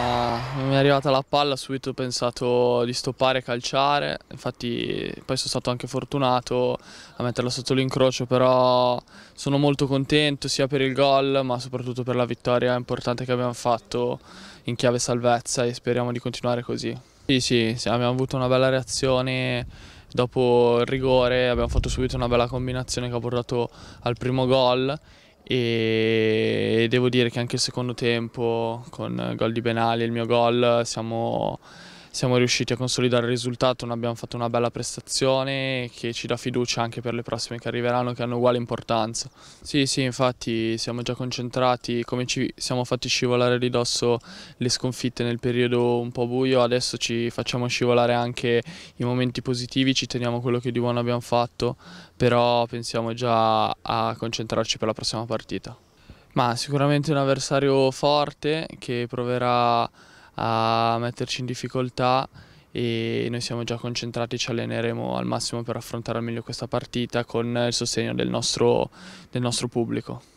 Uh, mi è arrivata la palla, subito ho pensato di stoppare e calciare, infatti poi sono stato anche fortunato a metterla sotto l'incrocio, però sono molto contento sia per il gol ma soprattutto per la vittoria importante che abbiamo fatto in chiave salvezza e speriamo di continuare così. Sì, sì, sì abbiamo avuto una bella reazione dopo il rigore, abbiamo fatto subito una bella combinazione che ha portato al primo gol e devo dire che anche il secondo tempo con il gol di Benali e il mio gol siamo siamo riusciti a consolidare il risultato, abbiamo fatto una bella prestazione che ci dà fiducia anche per le prossime che arriveranno che hanno uguale importanza. Sì, sì, infatti siamo già concentrati, come ci siamo fatti scivolare di dosso le sconfitte nel periodo un po' buio, adesso ci facciamo scivolare anche i momenti positivi, ci teniamo quello che di buono abbiamo fatto, però pensiamo già a concentrarci per la prossima partita. Ma sicuramente un avversario forte che proverà a metterci in difficoltà e noi siamo già concentrati, ci alleneremo al massimo per affrontare al meglio questa partita con il sostegno del nostro, del nostro pubblico.